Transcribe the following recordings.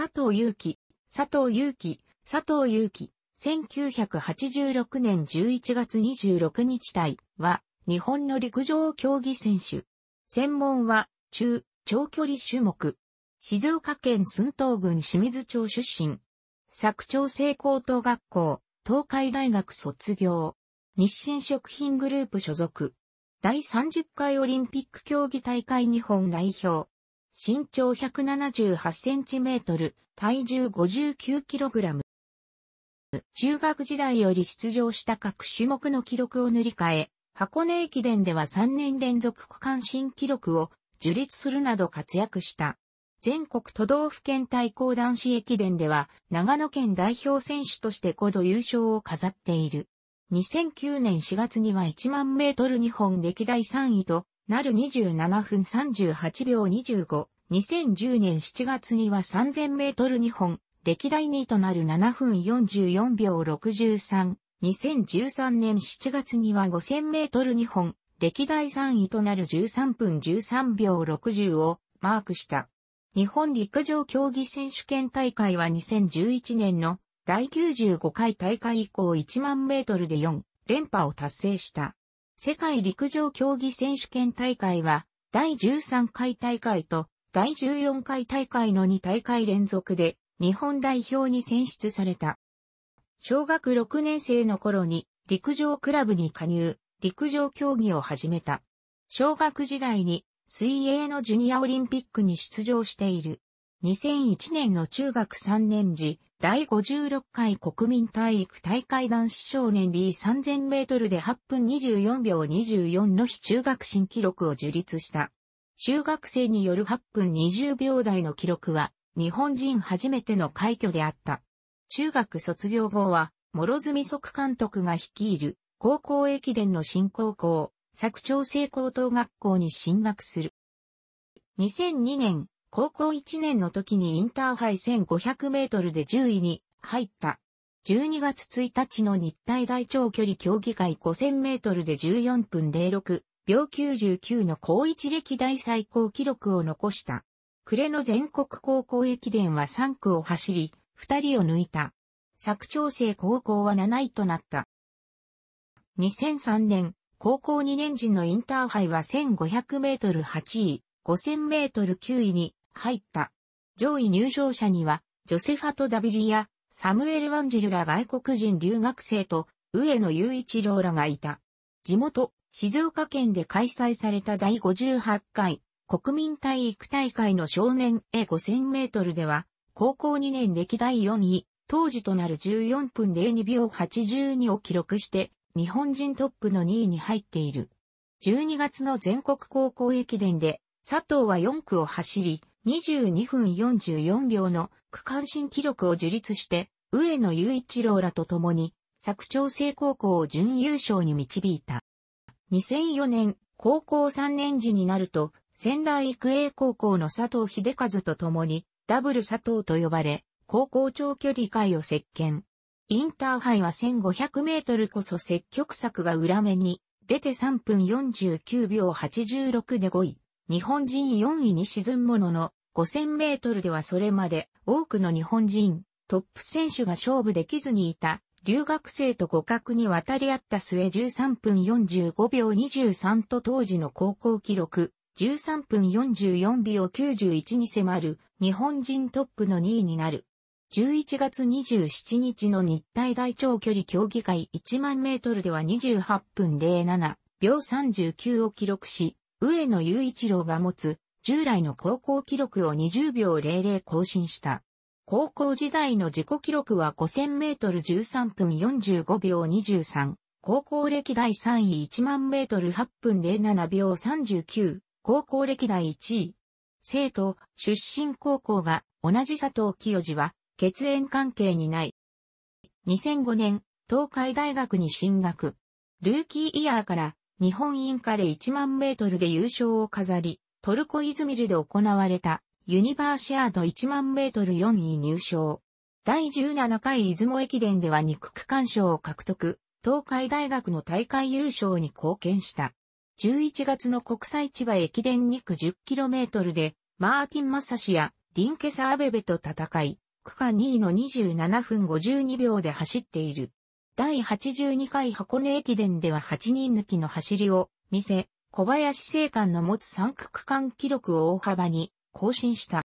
佐藤祐樹、佐藤祐樹、佐藤祐樹、1986年11月26日体は、日本の陸上競技選手。専門は、中、長距離種目。静岡県寸東郡清水町出身。佐久長聖高等学校、東海大学卒業。日清食品グループ所属。第30回オリンピック競技大会日本代表。身長178センチメートル、体重59キログラム。中学時代より出場した各種目の記録を塗り替え、箱根駅伝では3年連続区間新記録を樹立するなど活躍した。全国都道府県対抗男子駅伝では長野県代表選手として5度優勝を飾っている。2009年4月には1万メートル日本歴代3位となる27分38秒25、2010年7月には3000メートル2本、歴代2位となる7分44秒63、2013年7月には5000メートル2本、歴代3位となる13分13秒60をマークした。日本陸上競技選手権大会は2011年の第95回大会以降1万メートルで4連覇を達成した。世界陸上競技選手権大会は、第13回大会と第14回大会の2大会連続で日本代表に選出された。小学6年生の頃に陸上クラブに加入、陸上競技を始めた。小学時代に水泳のジュニアオリンピックに出場している。2001年の中学3年時、第56回国民体育大会男子少年 B3000 メートルで8分24秒24の非中学新記録を樹立した。中学生による8分20秒台の記録は日本人初めての快挙であった。中学卒業後は、諸住即監督が率いる高校駅伝の新高校、佐久長聖高等学校に進学する。2002年、高校1年の時にインターハイ1500メートルで10位に入った。12月1日の日体大長距離競技会5000メートルで14分06秒99の高一歴代最高記録を残した。暮れの全国高校駅伝は3区を走り、2人を抜いた。佐久長聖高校は7位となった。2003年、高校2年時のインターハイは1500メートル8位、5000メートル9位に入った。上位入賞者には、ジョセファト・ダビリア、サムエル・ワンジルら外国人留学生と、上野雄一郎らがいた。地元、静岡県で開催された第58回国民体育大会の少年 A5000 メートルでは、高校2年歴代4位、当時となる14分02秒82を記録して、日本人トップの2位に入っている。12月の全国高校駅伝で、佐藤は4区を走り、22分44秒の区間新記録を樹立して、上野雄一郎らと共に、佐久長聖高校を準優勝に導いた。2004年、高校3年時になると、仙台育英高校の佐藤秀和と共に、ダブル佐藤と呼ばれ、高校長距離界を席巻。インターハイは1500メートルこそ積極策が裏目に、出て3分49秒86で5位、日本人4位に沈むものの、5000メートルではそれまで多くの日本人、トップ選手が勝負できずにいた留学生と互角に渡り合った末13分45秒23と当時の高校記録13分44秒91に迫る日本人トップの2位になる。11月27日の日体大長距離競技会1万メートルでは28分07秒39を記録し、上野雄一郎が持つ従来の高校記録を20秒00更新した。高校時代の自己記録は5000メートル13分45秒23。高校歴代3位1万メートル8分07秒39。高校歴代1位。生徒、出身高校が同じ佐藤清治は血縁関係にない。2005年、東海大学に進学。ルーキーイヤーから日本インカレ1万メートルで優勝を飾り、トルコイズミルで行われたユニバーシアード1万メートル4位入賞。第17回出雲駅伝では2区区間賞を獲得、東海大学の大会優勝に貢献した。11月の国際千葉駅伝2区 10km で、マーティン・マサシやディンケサ・アベベと戦い、区間2位の27分52秒で走っている。第82回箱根駅伝では8人抜きの走りを見せ、小林政官の持つ3区区間記録を大幅に更新した。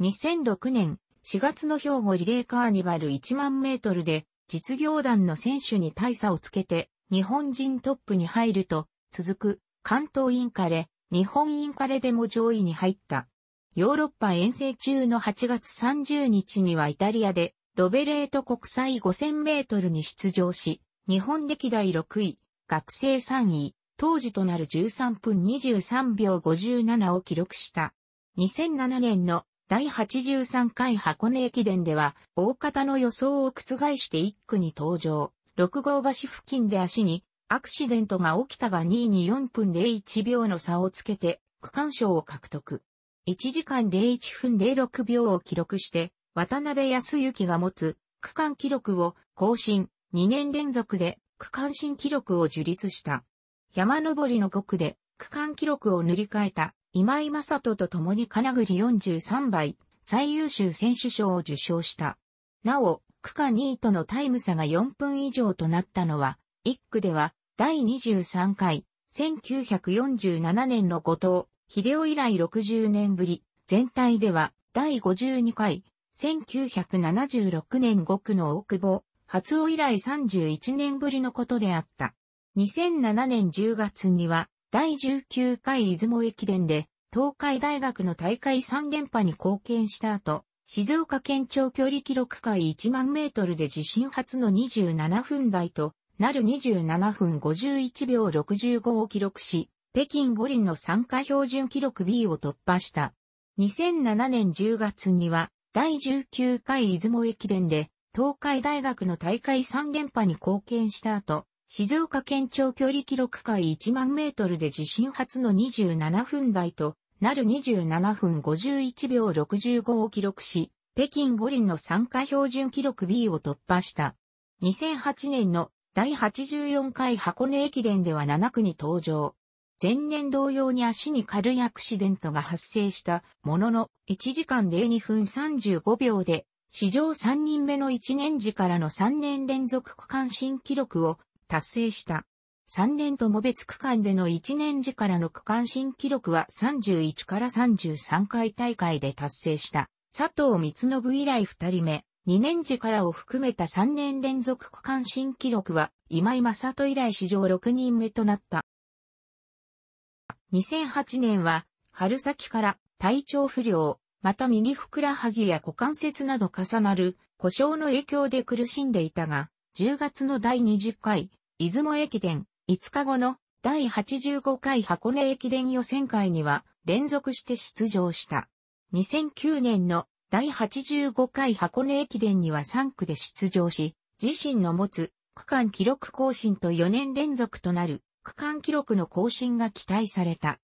2006年4月の兵庫リレーカーニバル1万メートルで実業団の選手に大差をつけて日本人トップに入ると続く関東インカレ、日本インカレでも上位に入った。ヨーロッパ遠征中の8月30日にはイタリアでロベレート国際5000メートルに出場し、日本歴代6位、学生3位、当時となる13分23秒57を記録した。2007年の第83回箱根駅伝では、大方の予想を覆して1区に登場。6号橋付近で足にアクシデントが起きたが2位に4分01秒の差をつけて区間賞を獲得。1時間01分06秒を記録して、渡辺康幸が持つ区間記録を更新2年連続で区間新記録を樹立した。山登りの5区で区間記録を塗り替えた今井正人と共に金栗43倍最優秀選手賞を受賞した。なお、区間2位とのタイム差が4分以上となったのは、1区では第23回1947年の後藤秀夫以来60年ぶり、全体では第52回1976年5区の大久保、初尾以来31年ぶりのことであった。2007年10月には第19回出雲駅伝で東海大学の大会3連覇に貢献した後、静岡県庁距離記録会1万メートルで自身初の27分台となる27分51秒65を記録し、北京五輪の参加標準記録 B を突破した。2007年10月には第19回出雲駅伝で東海大学の大会3連覇に貢献した後、静岡県庁距離記録会1万メートルで地震初の27分台となる27分51秒65を記録し、北京五輪の参加標準記録 B を突破した。2008年の第84回箱根駅伝では7区に登場。前年同様に足に軽いアクシデントが発生したものの1時間で2分35秒で史上3人目の1年時からの3年連続区間新記録を達成した。3年とも別区間での1年時からの区間新記録は31から33回大会で達成した。佐藤光信以来2人目、2年時からを含めた3年連続区間新記録は今井正人以来史上6人目となった。2008年は春先から体調不良、また右ふくらはぎや股関節など重なる故障の影響で苦しんでいたが、10月の第20回出雲駅伝、5日後の第85回箱根駅伝予選会には連続して出場した。2009年の第85回箱根駅伝には3区で出場し、自身の持つ区間記録更新と4年連続となる区間記録の更新が期待された。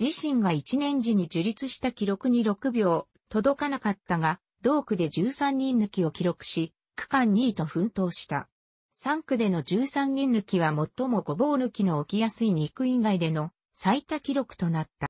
自身が1年時に樹立した記録に6秒届かなかったが、同区で13人抜きを記録し、区間2位と奮闘した。3区での13人抜きは最もごぼう抜きの起きやすい肉以外での最多記録となった。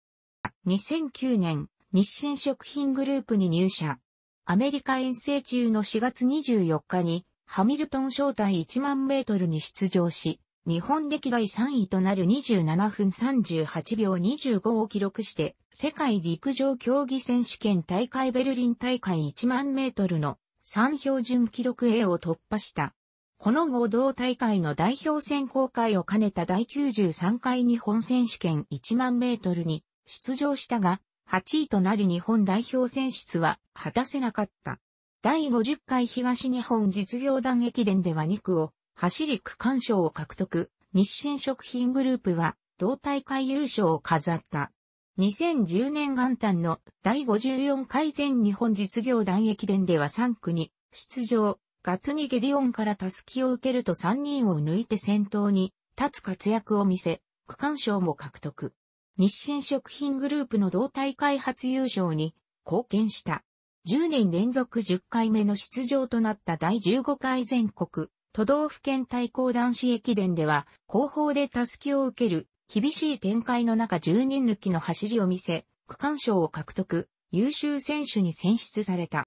2009年、日清食品グループに入社。アメリカ遠征中の4月24日に、ハミルトン招待1万メートルに出場し、日本歴代3位となる27分38秒25を記録して、世界陸上競技選手権大会ベルリン大会1万メートルの3標準記録 A を突破した。この合同大会の代表選考会を兼ねた第93回日本選手権1万メートルに出場したが、8位となり日本代表選出は果たせなかった。第50回東日本実業団駅伝では2区を走り区間賞を獲得。日清食品グループは同大会優勝を飾った。2010年元旦の第54回全日本実業団駅伝では3区に出場。ガトゥニ・ゲディオンからタスキを受けると3人を抜いて先頭に立つ活躍を見せ、区間賞も獲得。日清食品グループの同体開発優勝に貢献した。10年連続10回目の出場となった第15回全国都道府県対抗男子駅伝では後方でタスキを受ける厳しい展開の中10人抜きの走りを見せ、区間賞を獲得、優秀選手に選出された。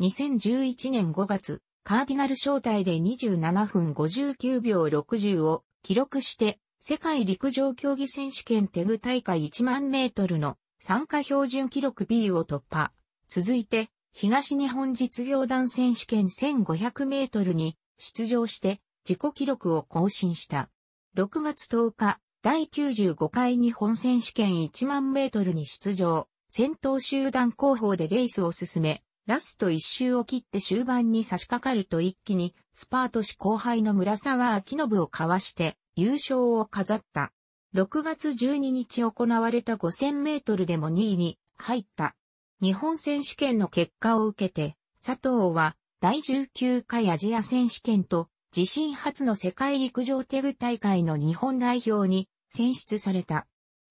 2011年5月、カーディナル招待で27分59秒60を記録して、世界陸上競技選手権テグ大会1万メートルの参加標準記録 B を突破。続いて、東日本実業団選手権1500メートルに出場して自己記録を更新した。6月10日、第95回日本選手権1万メートルに出場、先頭集団後方でレースを進め、ラスト一周を切って終盤に差し掛かると一気に、スパートし後輩の村沢明信をかわして、優勝を飾った。6月12日行われた5000メートルでも2位に入った。日本選手権の結果を受けて、佐藤は第19回アジア選手権と自身初の世界陸上テグ大会の日本代表に選出された。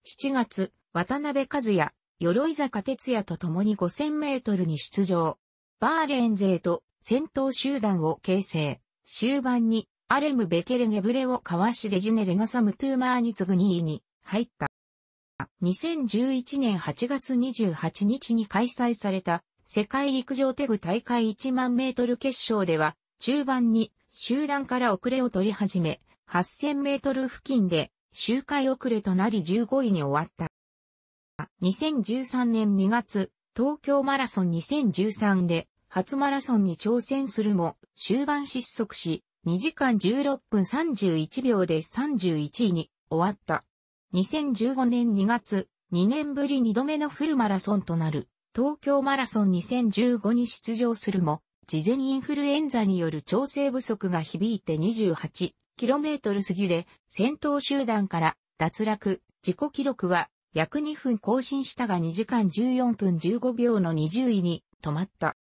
7月、渡辺和也、鎧坂哲也と共に5000メートルに出場。バーレーン勢と戦闘集団を形成。終盤にアレム・ベケレ・ゲブレをかわしレジュネ・レガサム・トゥーマーに次ぐ2位に入った。2011年8月28日に開催された世界陸上テグ大会1万メートル決勝では中盤に集団から遅れを取り始め8000メートル付近で周回遅れとなり15位に終わった。2013年2月、東京マラソン2013で初マラソンに挑戦するも終盤失速し、2時間16分31秒で31位に終わった。2015年2月、2年ぶり2度目のフルマラソンとなる東京マラソン2015に出場するも、事前インフルエンザによる調整不足が響いて 28km 過ぎで先頭集団から脱落、自己記録は約2分更新したが2時間14分15秒の20位に止まった。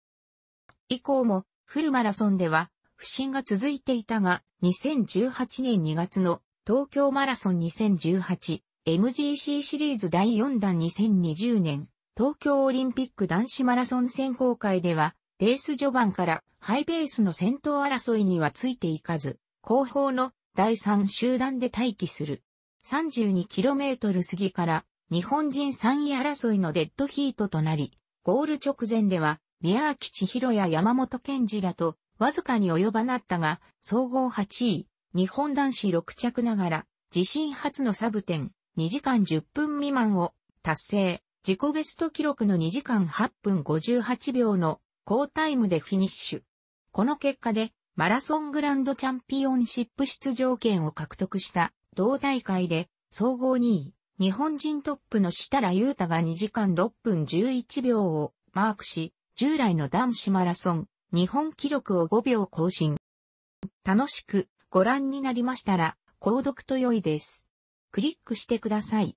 以降もフルマラソンでは不振が続いていたが2018年2月の東京マラソン 2018MGC シリーズ第4弾2020年東京オリンピック男子マラソン選考会ではレース序盤からハイベースの先頭争いにはついていかず後方の第3集団で待機する。32km 過ぎから日本人3位争いのデッドヒートとなり、ゴール直前では、宮脇千尋や山本健二らと、わずかに及ばなったが、総合8位、日本男子6着ながら、自身初のサブ点、2時間10分未満を達成、自己ベスト記録の2時間8分58秒の高タイムでフィニッシュ。この結果で、マラソングランドチャンピオンシップ出場権を獲得した同大会で総合2位、日本人トップの設楽優太が2時間6分11秒をマークし、従来の男子マラソン、日本記録を5秒更新。楽しくご覧になりましたら、購読と良いです。クリックしてください。